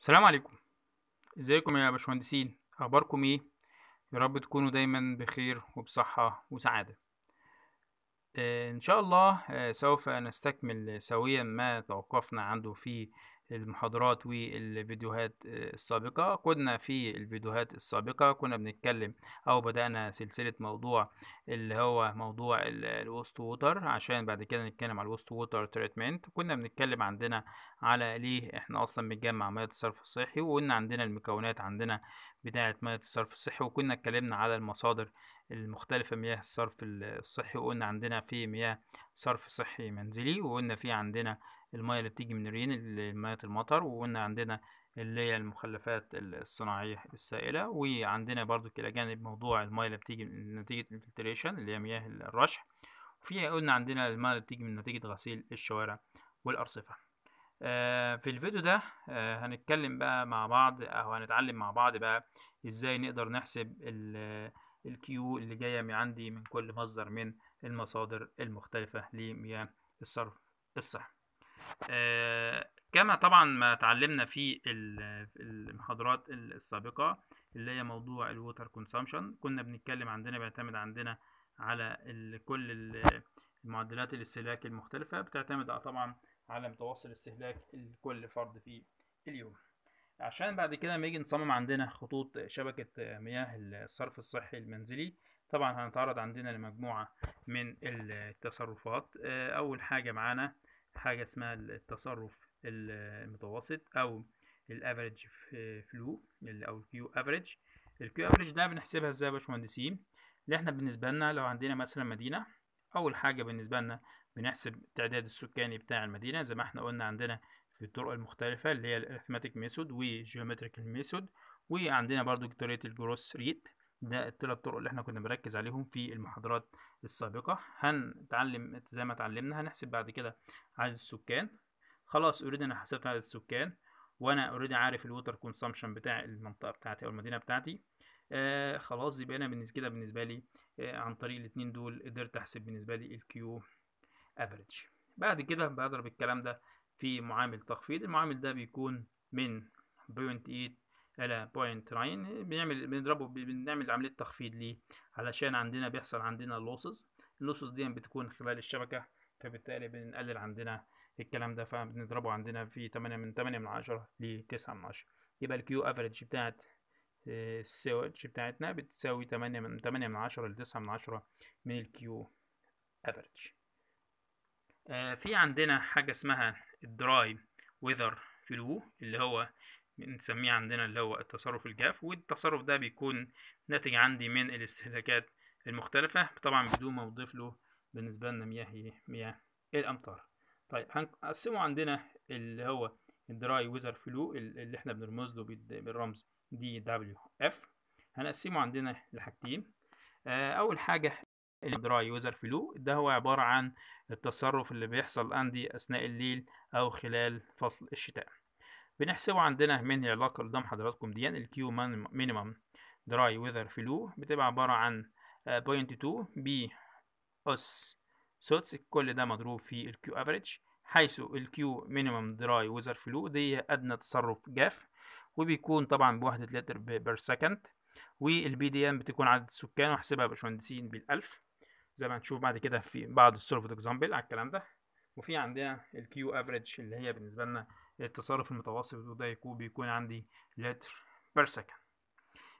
السلام عليكم ازيكم يا باشمهندسين اخباركم ايه يا رب تكونوا دايما بخير وبصحة وسعادة آه، ان شاء الله آه، سوف نستكمل سويا ما توقفنا عنده في المحاضرات والفيديوهات آه، السابقة كنا في الفيديوهات السابقة كنا بنتكلم أو بدأنا سلسلة موضوع اللي هو موضوع الوست ووتر عشان بعد كده نتكلم على الوست ووتر تريتمنت كنا بنتكلم عندنا على ليه احنا أصلا بنجمع مية الصرف الصحي وقلنا عندنا المكونات عندنا بتاعة مية الصرف الصحي وكنا اتكلمنا على المصادر المختلفة مياه الصرف الصحي وقلنا عندنا في مياه صرف صحي منزلي وقلنا في عندنا المايه اللي بتيجي من الرين مية المطر وقلنا عندنا اللي هي المخلفات الصناعية السائلة وعندنا برضو إلى جانب موضوع المايه اللي بتيجي من نتيجة الفلتريشن اللي هي مياه الرشح وفي قلنا عندنا المايه اللي بتيجي من نتيجة غسيل الشوارع والأرصفة آه، في الفيديو ده آه، هنتكلم بقى مع بعض أو هنتعلم مع بعض بقى إزاي نقدر نحسب الكيو اللي جاية من عندي من كل مصدر من المصادر المختلفة لمياه الصرف الصحي آه، كما طبعا ما تعلمنا في المحاضرات السابقة اللي هي موضوع الووتر كونسامشن كنا بنتكلم عندنا بيعتمد عندنا على كل المعدلات الاستهلاك المختلفة بتعتمد طبعا على متوسط استهلاك لكل فرد في اليوم عشان بعد كده لما يجي نصمم عندنا خطوط شبكة مياه الصرف الصحي المنزلي طبعا هنتعرض عندنا لمجموعة من التصرفات آه، أول حاجة معانا حاجة اسمها التصرف المتوسط أو الافريج فلو او الكيو افريج الكيو افريج ده بنحسبها ازاي يا باشمهندسين اللي احنا بالنسبه لنا لو عندنا مثلا مدينه اول حاجه بالنسبه لنا بنحسب التعداد السكاني بتاع المدينه زي ما احنا قلنا عندنا في الطرق المختلفه اللي هي الاريثماتيك ميثود وجيومتريك ميثود وعندنا برضو طريقه الجروس ريت ده الثلاث طرق اللي احنا كنا بنركز عليهم في المحاضرات السابقة هنتعلم زي ما اتعلمنا هنحسب بعد كده عدد السكان خلاص اوريدي انا حسبت عدد السكان وانا اوريدي عارف الوتر كونسامشن بتاع المنطقة بتاعتي او المدينة بتاعتي آه خلاص يبقى انا بالنسبة كده بالنسبة لي آه عن طريق الاتنين دول قدرت احسب بالنسبة لي الكيو افريج بعد كده بضرب الكلام ده في معامل تخفيض المعامل ده بيكون من 0.8 على بوينت راين بنعمل بنضربه بنعمل عمليه تخفيض ليه علشان عندنا بيحصل عندنا لوسز اللوسز دي بتكون خلال الشبكه فبالتالي بنقلل عندنا الكلام ده فبنضربه عندنا في 8 من 8 من 10 ل 9 من 10 يبقى الكيو افريج بتاعت آه، السويتش بتاعتنا بتساوي 8 من 8 من 10 ل 9 من 10 من الكيو افريج آه، في عندنا حاجه اسمها الدراي ويذر فلو اللي هو بنسميه عندنا اللي هو التصرف الجاف والتصرف ده بيكون ناتج عندي من الاستهلاكات المختلفة طبعا بدون ما نضيف له بالنسبة لنا مياه ايه مياه الأمطار طيب هنقسمه عندنا اللي هو الدراي ويزر فلو اللي احنا بنرمز له بالرمز دي دبليو اف هنقسمه عندنا لحاجتين آه، اول حاجه الدراي ويزر فلو ده هو عباره عن التصرف اللي بيحصل عندي اثناء الليل او خلال فصل الشتاء بنحسبه عندنا من العلاقة اللي قدام حضراتكم دي الكيو مينيمم دراي ويذر فلو بتبقى عبارة عن بوينت 2 بي أس سوتس كل ده مضروب في الكيو افريج حيث الكيو مينيمم دراي ويذر فلو دي أدنى تصرف جاف وبيكون طبعا بوحدة لتر بير سكند والبي دي ام بتكون عدد السكان وحسبها يا باشمهندسين بالألف زي ما هنشوف بعد كده في بعض السولفد اكزامبل على الكلام ده وفي عندنا الكيو افريج اللي هي بالنسبة لنا التصرف المتوسط وده يكون بيكون عندي لتر بير سكند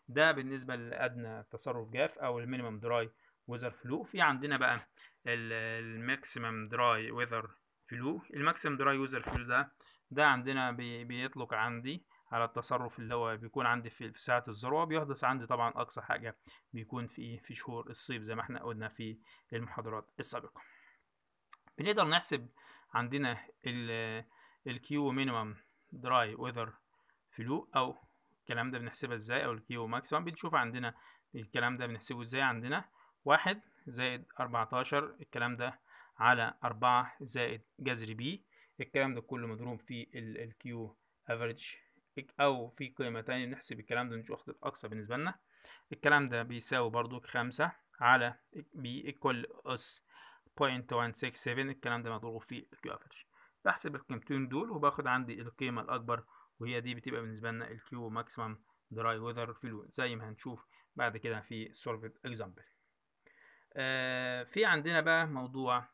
ده بالنسبة لأدنى تصرف جاف أو المينيمم دراي ويذر فلو في عندنا بقى الماكسيمم دراي ويذر فلو الماكسيمم دراي ويذر فلو ده ده عندنا بي بيطلق عندي على التصرف اللي هو بيكون عندي في ساعة الذروة بيحدث عندي طبعا أقصى حاجة بيكون في في شهور الصيف زي ما احنا قلنا في المحاضرات السابقة بنقدر نحسب عندنا ال الكيو مينيمم دراي weather فلو او الكلام ده بنحسبها ازاي او الكيو ماكسيمم بنشوف عندنا الكلام ده بنحسبه ازاي عندنا واحد زائد اربعتاشر الكلام ده على أربعة زائد جذر بي الكلام ده كله مضروب في الكيو افريج او في قيمة تانية بنحسب الكلام ده نشوف اخت الاقصى بالنسبة لنا الكلام ده بيساوي برضو خمسة على بي ايكوال اس 0.167 الكلام ده مضروب في الكيو افريج بحسب القيمتين دول وباخد عندي القيمة الأكبر وهي دي بتبقى بالنسبة لنا الـ Q maximum dry weather flow زي ما هنشوف بعد كده في solved example آه في عندنا بقى موضوع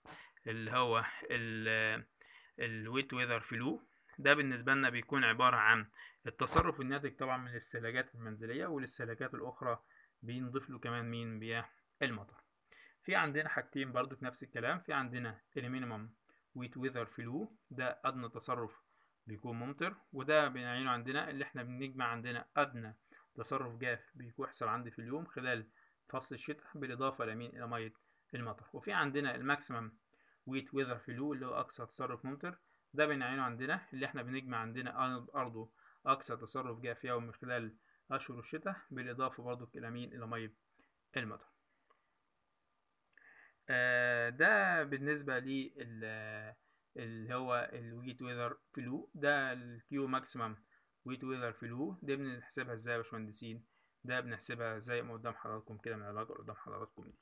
اللي هو الـ الـ wet weather flow ده بالنسبة لنا بيكون عبارة عن التصرف الناتج طبعا من الاستهلاكات المنزلية والاستهلاكات الأخرى بينضيف له كمان مين بيع المطر في عندنا حاجتين برضو نفس الكلام في عندنا المينيمم ويت ويذر فلو ده أدنى تصرف بيكون ممطر وده بنعينه عندنا اللي احنا بنجمع عندنا أدنى تصرف جاف بيحصل عندي في اليوم خلال فصل الشتاء بالإضافة لمين إلى مية المطر وفي عندنا الماكسيمم ويت ويذر فلو اللي هو أقصى تصرف ممطر ده بنعينه عندنا اللي احنا بنجمع عندنا أرضه أقصى تصرف جاف يوم خلال أشهر الشتاء بالإضافة برضو إلى مين إلى مية المطر آه، ده بالنسبة لي اللي هو الويت ويذر فلو ده الكيو ماكسيمم ويت ويذر فلو دي بنحسبها ازاي يا باشمهندسين ده بنحسبها زي ما قدام حضراتكم كده من العلاقة قدام حضراتكم دي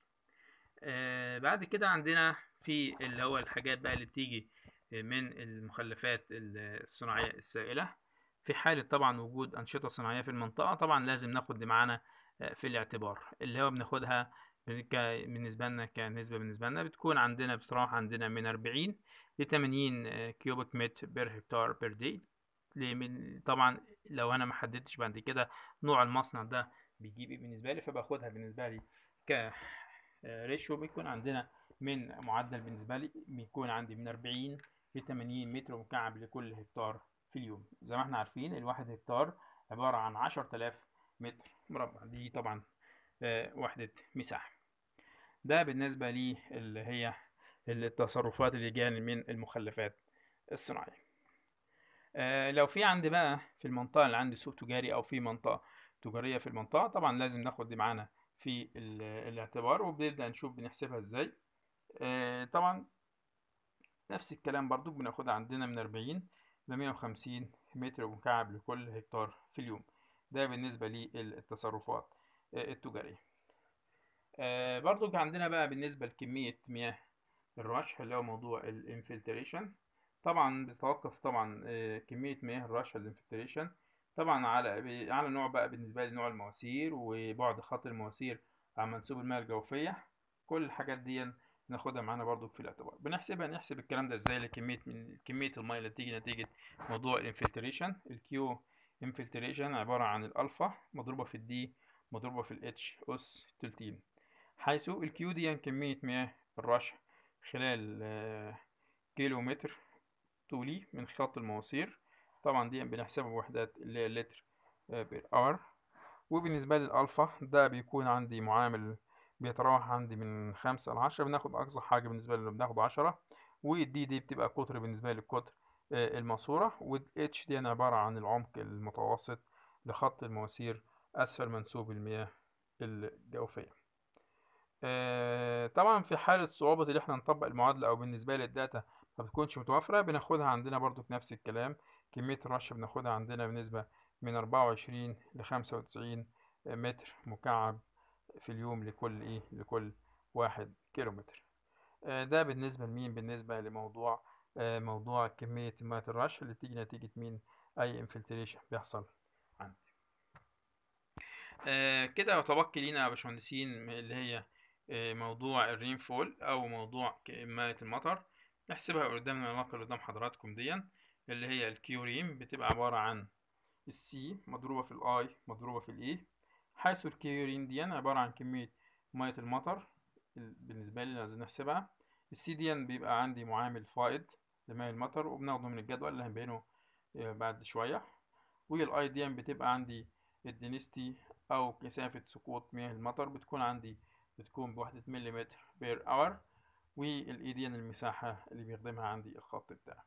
آه، بعد كده عندنا في اللي هو الحاجات بقى اللي بتيجي من المخلفات الصناعية السائلة في حالة طبعا وجود أنشطة صناعية في المنطقة طبعا لازم ناخد معانا آه، في الاعتبار اللي هو بناخدها يعني بالنسبة لنا كنسبة بالنسبة لنا بتكون عندنا بصراحه عندنا من 40 ل 80 آه، كيوبيك متر بير هكتار بير دي طبعا لو أنا ما حددتش بعد كده نوع المصنع ده بيجيب ايه بالنسبة لي فباخدها بالنسبة لي ك ريشيو آه، بيكون عندنا من معدل بالنسبة لي بيكون عندي من 40 ل 80 متر مكعب لكل هكتار في اليوم زي ما احنا عارفين الواحد هكتار عبارة عن 10000 متر مربع دي طبعا آه، وحدة مساحة ده بالنسبة لي اللي هي التصرفات اللي جاية من المخلفات الصناعية آه لو في عندي بقى في المنطقة اللي عندي سوق تجاري أو في منطقة تجارية في المنطقة طبعا لازم ناخد دي معانا في الاعتبار وبنبدأ نشوف بنحسبها ازاي آه طبعا نفس الكلام برضو بناخدها عندنا من 40 ل 150 متر مكعب لكل هكتار في اليوم ده بالنسبة للتصرفات آه، التجارية آه برضو عندنا بقى بالنسبة لكمية مياه الرشح اللي هو موضوع الانفلتريشن طبعا بتتوقف طبعا آه، كمية مياه الرشح الانفلتريشن طبعا على على نوع بقى بالنسبة لنوع المواسير وبعد خط المواسير عن منسوب المياه الجوفية كل الحاجات دي ناخدها معانا برضو في الاعتبار بنحسبها نحسب الكلام ده ازاي لكمية كمية المياه اللي بتيجي نتيجة موضوع الانفلتريشن الكيو انفلتريشن عبارة عن الالفا مضروبة في الدي مضروبة في الاتش اس تلتين حيث الكيو دي كمية مياه الرشح خلال آه، كيلو متر طولي من خط المواسير طبعا دي بنحسبها بوحدات اللي هي اللتر آه، بير اور وبالنسبة للألفا ده بيكون عندي معامل بيتراوح عندي من خمسة لعشرة بناخد أقصى حاجة بالنسبة لنا بناخد عشرة والدي دي بتبقى قطر بالنسبة للقطر آه، الماسورة والاتش دي عبارة عن العمق المتوسط لخط المواسير أسفل منسوب المياه الجوفية آه، طبعا في حالة صعوبة اللي احنا نطبق المعادلة او بالنسبة لي الداتا ما بتكونش متوفرة بناخدها عندنا برضو نفس الكلام كمية الرش بناخدها عندنا بنسبة من 24 ل 95 متر مكعب في اليوم لكل ايه لكل واحد كيلومتر آه، ده بالنسبة لمين بالنسبة لموضوع آه، موضوع كمية مية الرش اللي بتيجي نتيجة مين أي انفلتريشن بيحصل عندي كده يتبقى لينا يا باشمهندسين اللي هي آه، موضوع الرين فول او موضوع كمية المطر نحسبها قدامنا العلاقة اللي قدام حضراتكم ديا اللي هي الكيوريم بتبقى عبارة عن السي مضروبة في الاي مضروبة في الاي e، حيث الكيوريم ديا عبارة عن كمية مية المطر بالنسبة لي اللي عايزين نحسبها السي ديا بيبقى عندي معامل فائض لمية المطر وبناخده من الجدول اللي هنبينه آه، بعد شوية والاي ديا بتبقى عندي الدينستي او كثافة سقوط مياه المطر بتكون عندي بتكون بوحدة مليمتر بير اور والايدين المساحة اللي بيخدمها عندي الخط بتاعي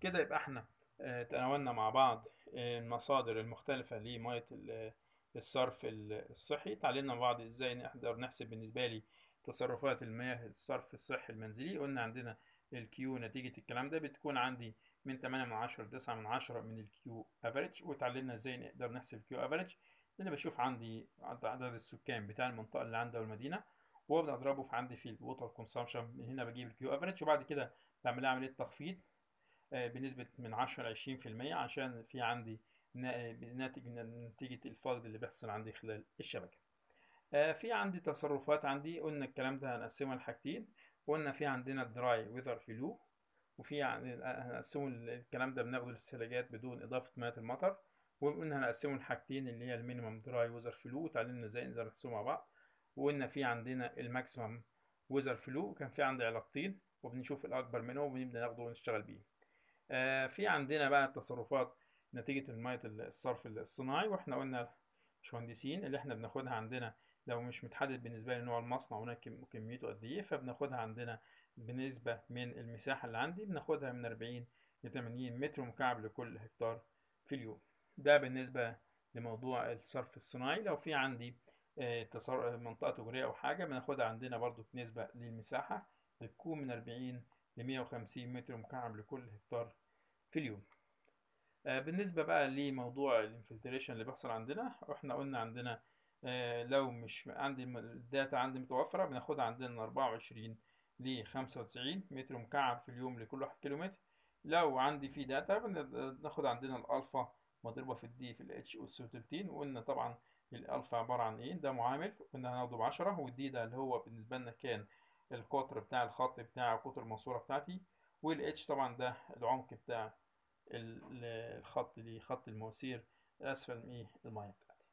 كده يبقى احنا آه، تناولنا مع بعض آه، المصادر المختلفة لمية آه، الصرف الصحي تعلمنا بعض ازاي نقدر نحسب بالنسبة لي تصرفات المياه الصرف الصحي المنزلي قلنا عندنا الكيو نتيجة الكلام ده بتكون عندي من 8 من 10 ل 9 من 10 من الكيو افريج وتعلمنا ازاي نقدر نحسب الكيو افريج اللي بشوف عندي عدد السكان بتاع المنطقة اللي عندي والمدينة وابدا اضربه في عندي في الووتر كونسامشن من هنا بجيب الكيو افريج وبعد كده بعمل عملية تخفيض آه، بنسبة من 10 ل 20% عشان في عندي ناتج نتيجة الفرد اللي بيحصل عندي خلال الشبكة. آه، في عندي تصرفات عندي قلنا الكلام ده هنقسمه لحاجتين قلنا في عندنا الدراي ويذر فلو وفي هنقسمه الكلام ده بناخده للثلاجات بدون إضافة مياه المطر وقلنا هنقسمه لحاجتين اللي هي المينيمم دراي ويزر فلو وتعلمنا ازاي نقدر نقسمه مع بعض وقلنا في عندنا الماكسيمم ويزر فلو كان في عندي علاقتين وبنشوف الاكبر منهم وبنبدا ناخده ونشتغل بيه آه في عندنا بقى التصرفات نتيجه الميه الصرف الصناعي واحنا قلنا مهندسين اللي احنا بناخدها عندنا لو مش متحدد بالنسبه لي نوع المصنع وكميته قد ايه فبناخدها عندنا بنسبه من المساحه اللي عندي بناخدها من 40 ل 80 متر مكعب لكل هكتار في اليوم ده بالنسبة لموضوع الصرف الصناعي لو في عندي آه، منطقة تجارية أو حاجة بناخدها عندنا برضو نسبة للمساحة بتكون من 40 ل 150 متر مكعب لكل هكتار في اليوم آه، بالنسبة بقى لموضوع الانفلتريشن اللي بيحصل عندنا احنا قلنا عندنا آه، لو مش عندي الداتا عندي متوفرة بناخدها عندنا من 24 ل 95 متر مكعب في اليوم لكل واحد كيلومتر لو عندي في داتا بناخد عندنا الألفا مضروبة في الدي في الاتش أس 30 وقلنا طبعا الألفا عبارة عن إيه ده معامل قلنا هناخده بعشرة والدي ده اللي هو بالنسبة لنا كان القطر بتاع الخط بتاع قطر الماسورة بتاعتي والاتش طبعا ده العمق بتاع الخط دي خط المواسير أسفل من إيه المية بتاعتي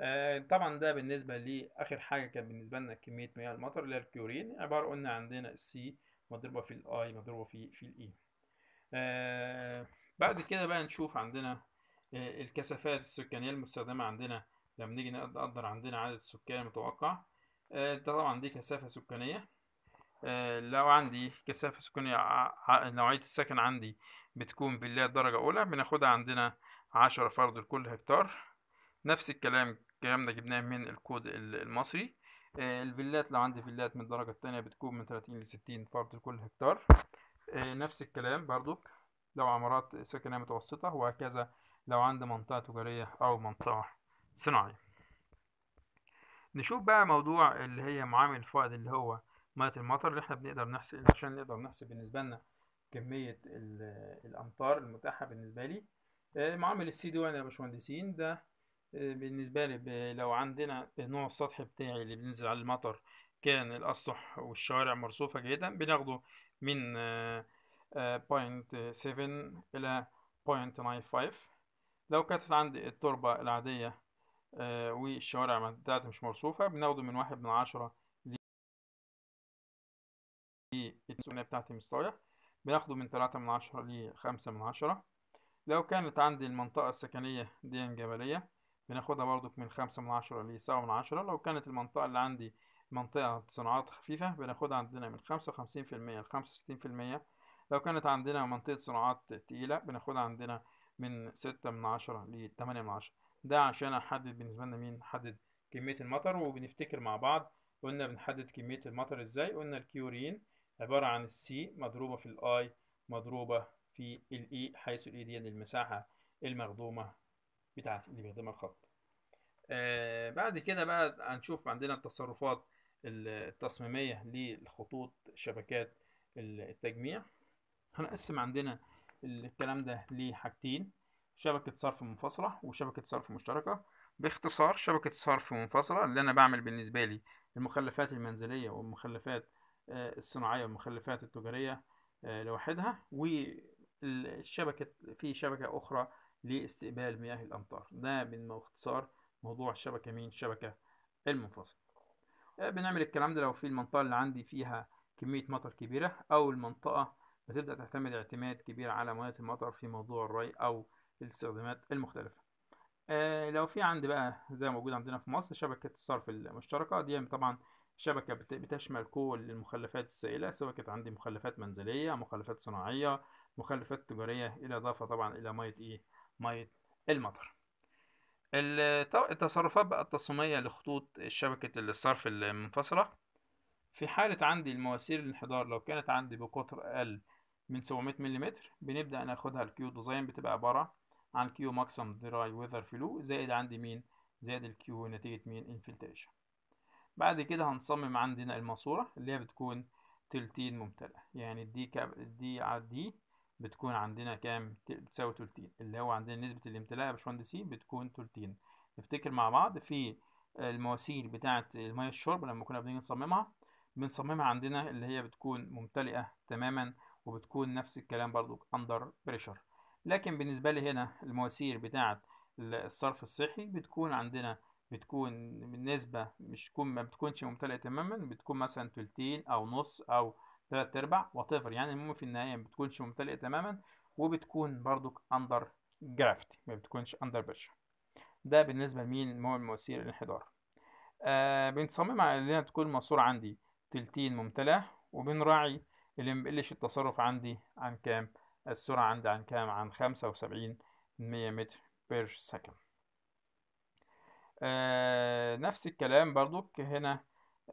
آه طبعا ده بالنسبة لآخر حاجة كان بالنسبة لنا كمية مياه المطر اللي هي الكيورين عبارة قلنا عندنا السي مضروبة في الآي مضروبة في في الإي e. آه بعد كده بقى نشوف عندنا آه، الكثافات السكانية المستخدمة عندنا لما نيجي نقدر عندنا عدد السكان المتوقع آه، ده طبعا دي كثافة سكانية آه، لو عندي كثافة سكانية نوعية السكن عندي بتكون بالله درجة أولى بناخدها عندنا عشرة فرد لكل هكتار نفس الكلام الكلام ده جبناه من الكود المصري الفيلات لو عندي فيلات من الدرجة التانية بتكون من تلاتين لستين فرد لكل هكتار نفس الكلام برضو لو عمارات سكنية متوسطة وهكذا لو عند منطقة تجارية أو منطقة صناعية نشوف بقى موضوع اللي هي معامل الفائض اللي هو مية المطر اللي احنا بنقدر نحسب عشان نقدر نحسب بالنسبة لنا كمية الأمطار المتاحة بالنسبة لي آه، معامل السي دي وان يا باشمهندسين ده آه، بالنسبة لي لو عندنا نوع السطح بتاعي اللي بينزل على المطر كان الأسطح والشوارع مرصوفة جيدا بناخده من آه، 0.7 إلى 0.95 لو كانت عندي التربة العادية آه، والشوارع بتاعتي مش مرصوفة بناخده من واحد من عشرة السكنية بتاعتي مستوية بناخده من ثلاثة من عشرة لخمسة من عشرة لو كانت عندي المنطقة السكنية دي جبلية بناخدها برضك من خمسة من عشرة لسبعة من عشرة لو كانت المنطقة اللي عندي منطقة صناعات خفيفة بناخدها عندنا من خمسة وخمسين في المية لخمسة وستين في المية لو كانت عندنا منطقة صراعات تقيلة بناخدها عندنا من ستة من عشرة لتمانية من عشرة ده عشان أحدد بالنسبة لنا مين حدد كمية المطر وبنفتكر مع بعض قلنا بنحدد كمية المطر إزاي قلنا الكيورين عبارة عن السي مضروبة في الآي مضروبة في الإي e، حيث الإي e دي المساحة المخدومة بتاعتي اللي بيخدمها الخط آه بعد كده بقى هنشوف عندنا التصرفات التصميمية للخطوط شبكات التجميع هنقسم عندنا الكلام ده لحاجتين شبكة صرف منفصلة وشبكة صرف مشتركة باختصار شبكة صرف منفصلة اللي أنا بعمل بالنسبة لي المخلفات المنزلية والمخلفات آه، الصناعية والمخلفات التجارية آه، لوحدها والشبكة في شبكة أخرى لاستقبال مياه الأمطار ده باختصار موضوع الشبكة مين الشبكة المنفصلة آه، بنعمل الكلام ده لو في المنطقة اللي عندي فيها كمية مطر كبيرة أو المنطقة هتبدأ تعتمد اعتماد كبير على مياه المطر في موضوع الري أو الاستخدامات المختلفة آه لو في عند بقى زي موجود عندنا في مصر شبكة الصرف المشتركة دي طبعا شبكة بتشمل كل المخلفات السائلة سواء كانت عندي مخلفات منزلية مخلفات صناعية مخلفات تجارية إلى إضافة طبعا إلى مية إيه مية المطر التصرفات بقى التصميمية لخطوط شبكة الصرف المنفصلة في حالة عندي المواسير الانحدار لو كانت عندي بقطر أقل من 700 ملم بنبدأ ناخدها الكيو ديزاين بتبقى عبارة عن كيو ماكسيم دراي ويذر فلو زائد عندي مين زائد الكيو نتيجة مين انفلتريشن بعد كده هنصمم عندنا الماسورة اللي هي بتكون تلتين ممتلئة يعني الدي كاب الدي على دي بتكون عندنا كام بتساوي تلتين اللي هو عندنا نسبة الامتلاء يا باشمهندسين بتكون تلتين نفتكر مع بعض في المواسير بتاعة المية الشرب لما كنا بنيجي نصممها بنصممها عندنا اللي هي بتكون ممتلئة تماما وبتكون نفس الكلام برضو اندر بريشر لكن بالنسبه لي هنا المواسير بتاعه الصرف الصحي بتكون عندنا بتكون بالنسبه مش تكون ما بتكونش ممتلئه تماما بتكون مثلا تلتين او نص او ثلاث ارباع واتيفر يعني المهم في النهايه ما بتكونش ممتلئه تماما وبتكون برضو اندر جرافت ما بتكونش اندر بريشر ده بالنسبه لمين هو المواسير الانحدار آه بنصممها انها تكون الماسوره عندي تلتين ممتلئه وبنراعي اللي مبقلش التصرف عندي عن كام السرعة عندي عن كام عن خمسة وسبعين مية متر بير سكند آه نفس الكلام برضو هنا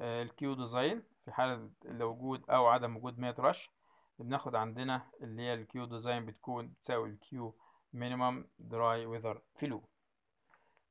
آه الكيو ديزاين في حالة الوجود أو عدم وجود مية رش بناخد عندنا اللي هي الكيو ديزاين بتكون تساوي الكيو مينيمم دراي ويذر فلو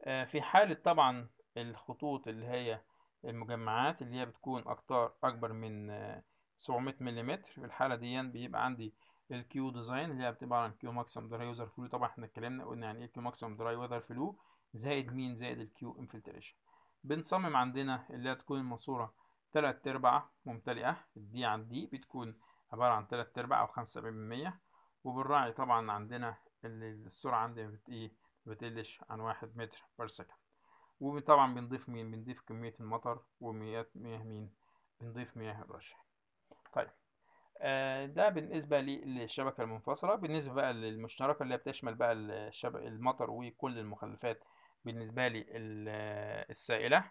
آه، في حالة طبعا الخطوط اللي هي المجمعات اللي هي بتكون أكتر أكبر من آه 700 ملم في الحاله دي يعني بيبقى عندي الكيو ديزاين اللي هي بتبقى عن كيو ماكسيم دراي ويذر فلو طبعا احنا اتكلمنا قلنا يعني ايه كيو ماكسيم دراي ويذر فلو زائد مين زائد الكيو انفلتريشن بنصمم عندنا اللي هي تكون الماسوره تلات ارباع ممتلئه الدي عن دي بتكون عباره عن تلات ارباع او 75% وبنراعي طبعا عندنا اللي السرعه عندي بت ايه بتقلش عن واحد متر بير سكند وطبعا بنضيف مين بنضيف كميه المطر ومياه مياه مين بنضيف مياه الرشح طيب آه، ده بالنسبة للشبكة المنفصلة بالنسبة بقى للمشتركة اللي بتشمل بقى المطر وكل المخلفات بالنسبة لي السائلة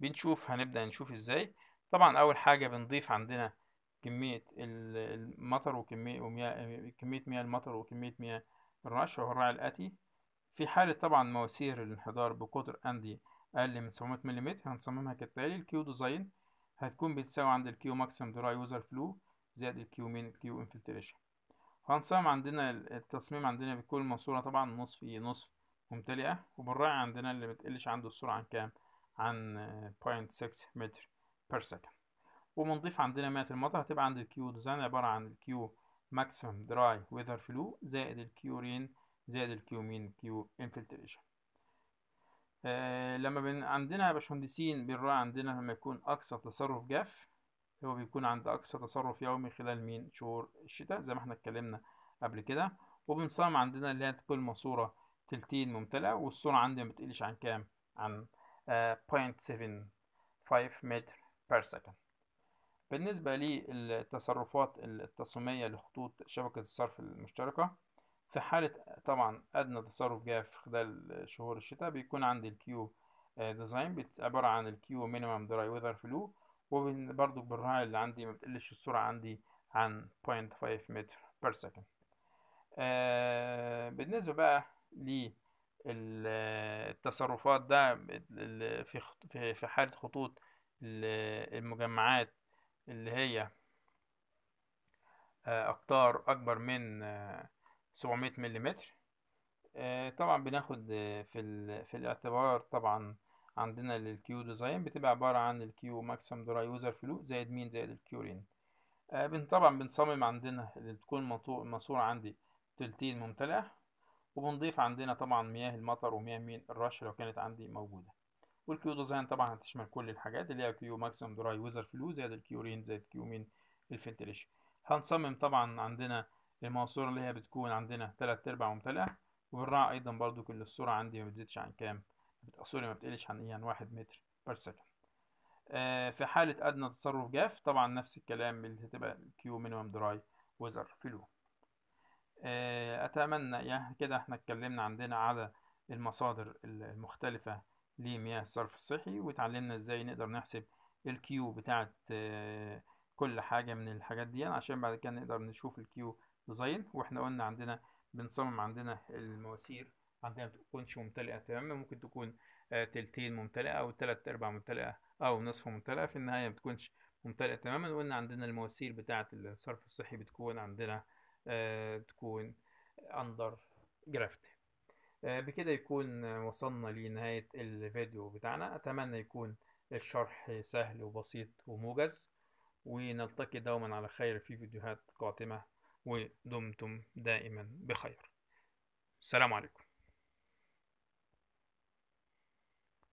بنشوف هنبدأ نشوف ازاي طبعا أول حاجة بنضيف عندنا كمية المطر وكمية ومياه كمية مياه المطر وكمية مياه الرش وهو الراعي الآتي في حالة طبعا مواسير الانحدار بقطر أندي أقل من 700 ملم هنصممها كالتالي الكيو ديزاين هتكون بتساوي عند الكيو دراي وزر فلو زائد الكيو مين الكيو انفلتريشن هنصمم عندنا التصميم عندنا بيكون الماسورة طبعا نصف في إيه، نصف ممتلئة وبالراعي عندنا اللي بتقلش عنده السرعة عن كام عن 0.6 متر بير سكند وبنضيف عندنا مئة المطر هتبقى عند الكيو ديزاين عبارة عن الكيو ماكسيم دراي وذر فلو زائد الكيو رين زائد الكيو مين كيو انفلتريشن آه لما بن... عندنا باشمهندسين بنراعي عندنا لما يكون أقصى تصرف جاف هو بيكون عند أقصى تصرف يومي خلال مين شهور الشتاء زي ما احنا اتكلمنا قبل كده وبنصام عندنا اللي هي تكون الماسورة تلتين ممتلئة والسرعة عندي ما بتقلش عن كام عن آه 0.75 متر بير سكند بالنسبة للتصرفات التصميمية لخطوط شبكة الصرف المشتركة في حالة طبعا أدنى تصرف جاف خلال شهور الشتاء بيكون عند الكيو آه، ديزاين عبارة عن الكيو مينيمم دراي ويذر فلو وبرضو بالراعي اللي عندي ما بتقلش السرعة عندي عن 0.5 متر بير سكند بالنسبة بقى للتصرفات ده في في حالة خطوط المجمعات اللي هي أقطار آه، أكبر من آه 700 ملم آه، طبعا بناخد آه، في, في الاعتبار طبعا عندنا للكيو ديزاين بتبقى عبارة عن الكيو ماكسيم دراي يوزر فلو زائد مين زائد الكيو رين آه، بن طبعا بنصمم عندنا اللي تكون الماسورة عندي تلتين ممتلئة وبنضيف عندنا طبعا مياه المطر ومياه مين الرش لو كانت عندي موجودة والكيو ديزاين طبعا هتشمل كل الحاجات اللي هي كيو ماكسيم دراي وزر فلو زائد الكيو رين زائد كيو مين الفنتليشن هنصمم طبعا عندنا الماسورة اللي هي بتكون عندنا تلات أرباع ممتلئة وبنراعي أيضا برضو كل السرعة عندي ما بتزيدش عن كام سوري ما بتقلش عن يعني عن واحد متر بر آه في حالة أدنى تصرف جاف طبعا نفس الكلام اللي هتبقى كيو مينيمم دراي وزر فلو آه أتمنى يعني كده احنا اتكلمنا عندنا على المصادر المختلفة لمياه الصرف الصحي وتعلمنا ازاي نقدر نحسب الكيو بتاعت آه كل حاجة من الحاجات دي عشان بعد كده نقدر نشوف الكيو ديزاين واحنا قلنا عندنا بنصمم عندنا المواسير عندنا ما تكونش ممتلئة تماما ممكن تكون آه، تلتين ممتلئة أو تلات أرباع ممتلئة أو نصف ممتلئة في النهاية ما بتكونش ممتلئة تماما وقلنا عندنا المواسير بتاعة الصرف الصحي بتكون عندنا آه، تكون أندر آه، جرافت بكده يكون وصلنا لنهاية الفيديو بتاعنا أتمنى يكون الشرح سهل وبسيط وموجز ونلتقي دوما على خير في فيديوهات قادمة ودمتم دائما بخير السلام عليكم